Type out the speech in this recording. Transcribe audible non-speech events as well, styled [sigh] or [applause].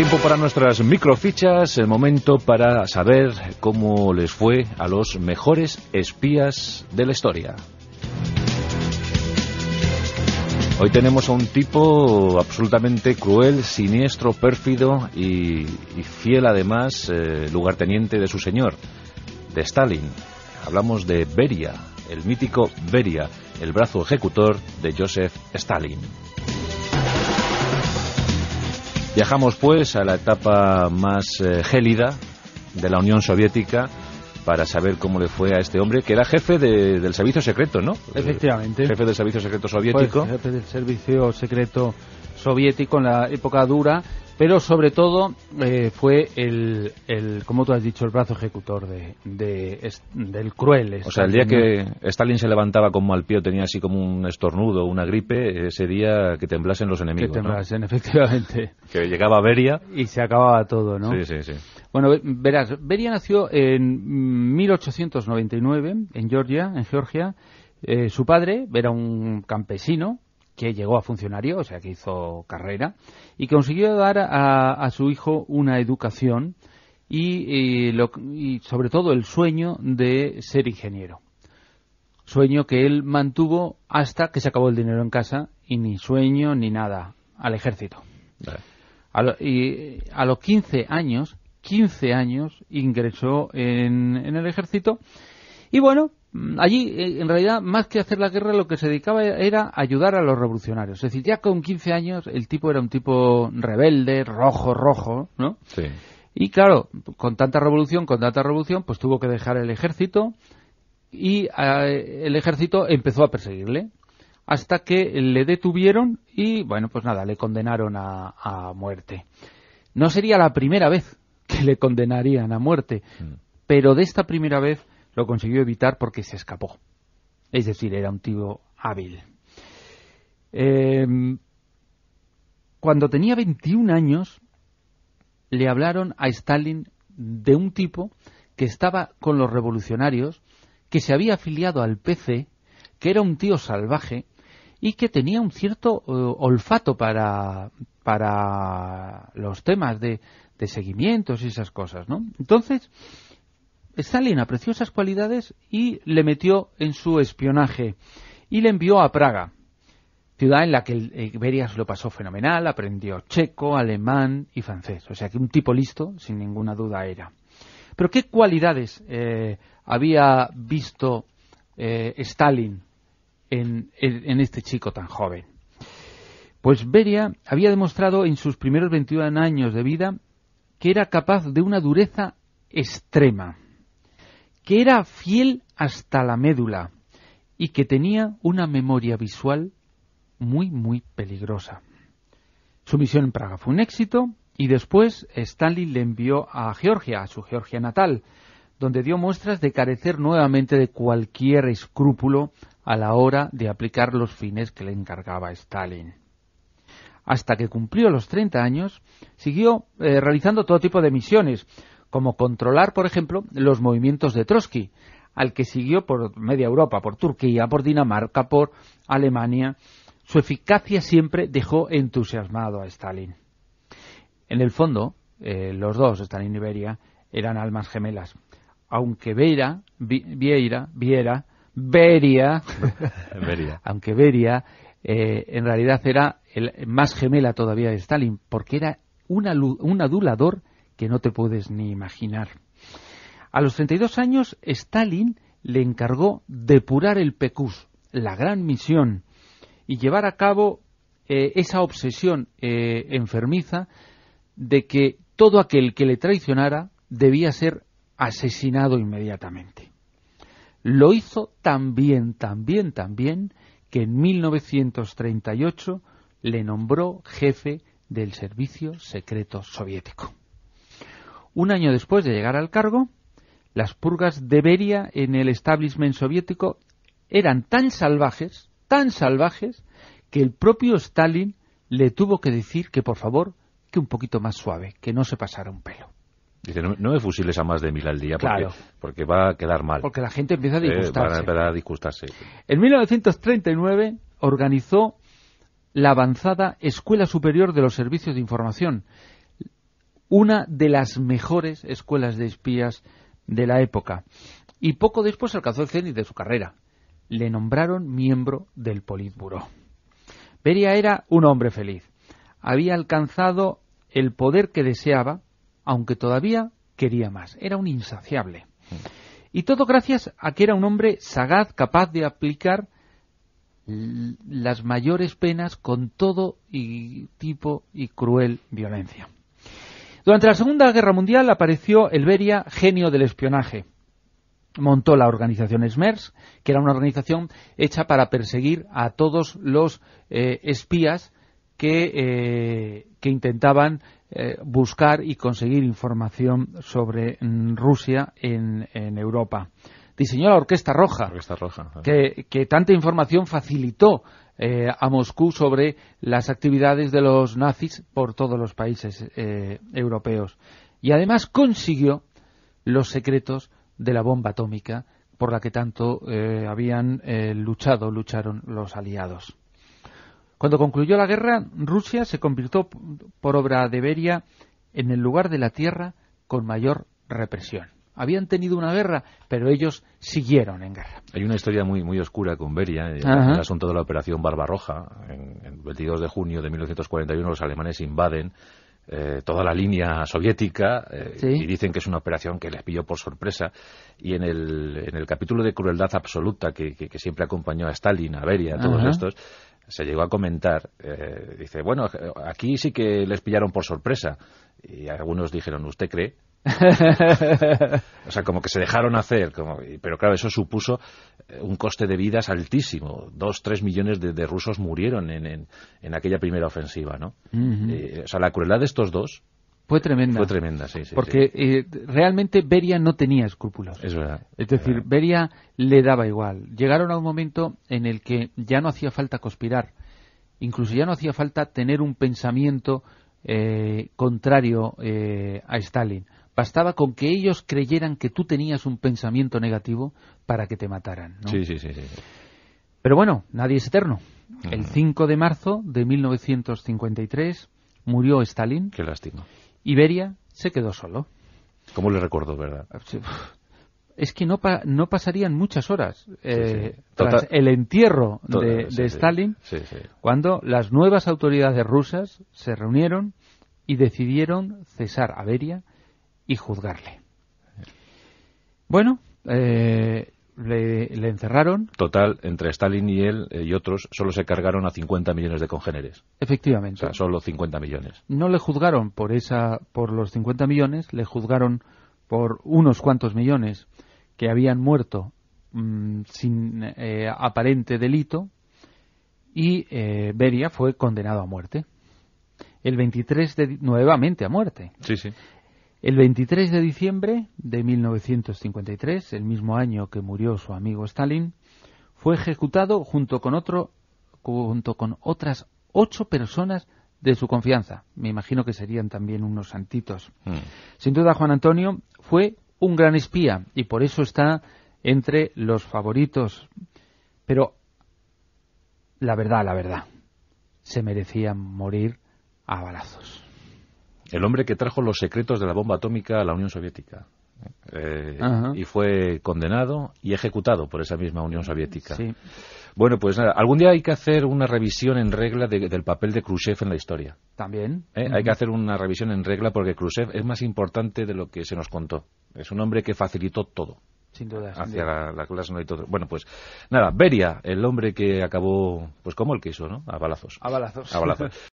Tiempo para nuestras microfichas, el momento para saber cómo les fue a los mejores espías de la historia. Hoy tenemos a un tipo absolutamente cruel, siniestro, pérfido y, fiel además eh, lugarteniente de su señor, de Stalin. Hablamos de Beria, el mítico Beria, el brazo ejecutor de Joseph Stalin. Viajamos pues a la etapa más eh, gélida de la Unión Soviética para saber cómo le fue a este hombre, que era jefe del servicio secreto, ¿no? Efectivamente. Jefe del servicio secreto soviético. jefe del servicio secreto soviético en la época dura pero sobre todo eh, fue el, como tú has dicho, el brazo ejecutor de, del cruel. O sea, el día que Stalin se levantaba con mal o tenía así como un estornudo, una gripe, ese día que temblasen los enemigos. Que temblasen, [laughs] efectivamente. que llegaba Beria. Y se acababa todo, ¿no? Sí, sí, sí. Bueno, verás, Beria nació en 1899 en Georgia, en Georgia. Eh, su padre era un campesino que llegó a funcionario, o sea, que hizo carrera, y consiguió dar a, su hijo una educación y, lo, y, sobre todo el sueño de ser ingeniero. Sueño que él mantuvo hasta que se acabó el dinero en casa y ni sueño ni nada al ejército. A, los 15 años, 15 años ingresó en, en el ejército y bueno, Mm, allí, eh, en realidad, más que hacer la guerra, lo que se dedicaba era ayudar a los revolucionarios. Es decir, ya con 15 años el tipo era un tipo rebelde, rojo, rojo, ¿no? Sí. Y claro, con tanta revolución, con tanta revolución, pues tuvo que dejar el ejército y eh, el ejército empezó a perseguirle hasta que le detuvieron y, bueno, pues nada, le condenaron a, muerte. No sería la primera vez que le condenarían a muerte, mm. pero de esta primera vez lo consiguió evitar porque se escapó. Es decir, era un tío hábil. Em, cuando tenía 21 años, le hablaron a Stalin de un tipo que estaba con los revolucionarios, que se había afiliado al PC, que era un tío salvaje y que tenía un cierto eh, olfato para, para los temas de, de seguimientos y esas cosas, ¿no? Entonces, eh, Stalin apreció esas cualidades y le metió en su espionaje y le envió a Praga, ciudad en la que eh, se lo pasó fenomenal, aprendió checo, alemán y francés. O sea que un tipo listo, sin ninguna duda, era. Pero ¿qué cualidades eh, había visto Stalin en, en este chico tan joven? Pues Beria había demostrado en sus primeros 21 años de vida que era capaz de una dureza extrema que era fiel hasta la médula y que tenía una memoria visual muy, muy peligrosa. Su misión en Praga fue un éxito y después Stalin le envió a Georgia, a su Georgia natal, donde dio muestras de carecer nuevamente de cualquier escrúpulo a la hora de aplicar los fines que le encargaba Stalin. Hasta que cumplió los 30 años, siguió eh, realizando todo tipo de misiones, como controlar, por ejemplo, los movimientos de Trotsky, al que siguió por media Europa, por Turquía, por Dinamarca, por Alemania. Su eficacia siempre dejó entusiasmado a Stalin. En el fondo, eh, los dos, Stalin y Beria, eran almas gemelas. Aunque Viera, [laughs] Beria, aunque Beria eh, en realidad era el más gemela todavía de Stalin, porque era un adulador que no te puedes ni imaginar. A los 32 años, Stalin le encargó depurar el PECUS, la gran misión, y llevar a cabo eh, esa obsesión eh, enfermiza de que todo aquel que le traicionara debía ser asesinado inmediatamente. Lo hizo tan bien, tan bien, tan bien, que en 1938 le nombró jefe del Servicio Secreto Soviético. Un año después de llegar al cargo, las purgas de Beria en el establishment soviético eran tan salvajes, tan salvajes, que el propio Stalin le tuvo que decir que por favor, que un poquito más suave, que no se pasara un pelo. Dice, no, me fusiles a más de mil al día porque, va a quedar mal. Porque la gente empieza a disgustarse. a disgustarse. En 1939 organizó la avanzada Escuela Superior de los Servicios de Información, una de las mejores escuelas de espías de la época. Y poco después alcanzó el cenit de su carrera. Le nombraron miembro del Politburó. Beria era un hombre feliz. Había alcanzado el poder que deseaba, aunque todavía quería más. Era un insaciable. Mm. Y todo gracias a que era un hombre sagaz, capaz de aplicar las mayores penas con todo tipo y cruel violencia. Durante la Segunda Guerra Mundial apareció el genio del espionaje. Montó la organización SMERS, que era una organización hecha para perseguir a todos los eh, espías que, eh, intentaban eh, buscar y conseguir información sobre mm, Rusia en Europa diseñó la Orquesta Roja, Roja que, tanta información facilitó eh, a Moscú sobre las actividades de los nazis por todos los países eh, europeos. Y además consiguió los secretos de la bomba atómica por la que tanto eh, habían luchado, lucharon los aliados. Cuando concluyó la guerra, Rusia se convirtió por obra de veria en el lugar de la tierra con mayor represión habían tenido una guerra, pero ellos siguieron en guerra. Hay una historia muy, muy oscura con Beria, eh, el, asunto de la operación Barbarroja. En, el 22 de junio de 1941 los alemanes invaden eh, toda la línea soviética eh, y dicen que es una operación que les pilló por sorpresa. Y en el, en el capítulo de crueldad absoluta que, siempre acompañó a Stalin, a Beria, a todos estos, se llegó a comentar, dice, bueno, aquí sí que les pillaron por sorpresa. Y algunos dijeron, ¿usted cree? [laughs] o sea, como que se dejaron hacer, como, pero claro, eso supuso eh, un coste de vidas altísimo. Dos, tres millones de, rusos murieron en, en, aquella primera ofensiva, ¿no? Eh, o sea, la crueldad de estos dos fue tremenda. Fue tremenda, Porque eh, realmente Beria no tenía escrúpulos. Es verdad. Es decir, Beria le daba igual. Llegaron a un momento en el que ya no hacía falta conspirar. Incluso ya no hacía falta tener un pensamiento contrario a Stalin. Bastaba con que ellos creyeran que tú tenías un pensamiento negativo para que te mataran. Sí, sí, sí, Pero bueno, nadie es eterno. El 5 de marzo de 1953 murió Stalin. Qué lástima. Iberia se quedó solo. ¿Cómo le recuerdo, verdad? Ah, es que no, no pasarían muchas horas eh, tras el entierro de, de Stalin, cuando las nuevas autoridades rusas se reunieron y decidieron cesar a Beria y juzgarle. Bueno, eh, le, encerraron. Total, entre Stalin y él eh, y otros, solo se cargaron a 50 millones de congéneres. Efectivamente. O solo 50 millones. No le juzgaron por, esa, por los 50 millones, le juzgaron por unos cuantos millones que habían muerto mm, sin eh, aparente delito y Beria fue condenado a muerte. El 23 de... nuevamente a muerte. Sí, sí. El 23 de diciembre de 1953, el mismo año que murió su amigo Stalin, fue ejecutado junto con otro junto con otras ocho personas de su confianza. Me imagino que serían también unos santitos. Mm. Sin duda, Juan Antonio fue un gran espía y por eso está entre los favoritos. Pero la verdad, la verdad, se merecía morir a balazos el hombre que trajo los secretos de la bomba atómica a la Unión Soviética. ¿eh? Eh, y fue condenado y ejecutado por esa misma Unión Soviética. Bueno, pues nada, algún día hay que hacer una revisión en regla del papel de Khrushchev en la historia. También. ¿Eh? Hay que hacer una revisión en regla porque Khrushchev es más importante de lo que se nos contó. Es un hombre que facilitó todo. Sin duda. Hacia La, clase no hay todo. Bueno, pues nada, Beria, el hombre que acabó, pues como el que hizo, ¿no? A balazos. A balazos. A balazos. [laughs]